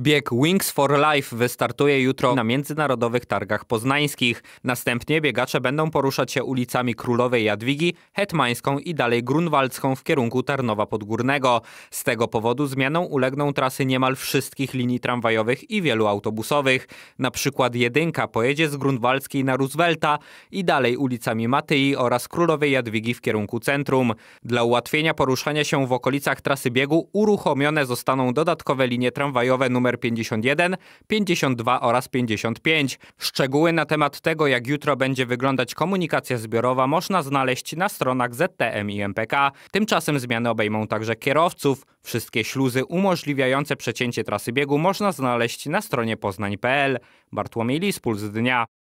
Bieg Wings for Life wystartuje jutro na międzynarodowych targach poznańskich. Następnie biegacze będą poruszać się ulicami Królowej Jadwigi, Hetmańską i dalej Grunwaldzką w kierunku Tarnowa Podgórnego. Z tego powodu zmianą ulegną trasy niemal wszystkich linii tramwajowych i wielu autobusowych. Na przykład jedynka pojedzie z Grunwaldzkiej na Roosevelta i dalej ulicami Matyi oraz Królowej Jadwigi w kierunku centrum. Dla ułatwienia poruszania się w okolicach trasy biegu uruchomione zostaną dodatkowe linie tramwajowe numer numer 51, 52 oraz 55. Szczegóły na temat tego, jak jutro będzie wyglądać komunikacja zbiorowa, można znaleźć na stronach ZTM i MPK. Tymczasem zmiany obejmą także kierowców. Wszystkie śluzy umożliwiające przecięcie trasy biegu można znaleźć na stronie poznań.pl. Bartłomiej Lis, Puls Dnia.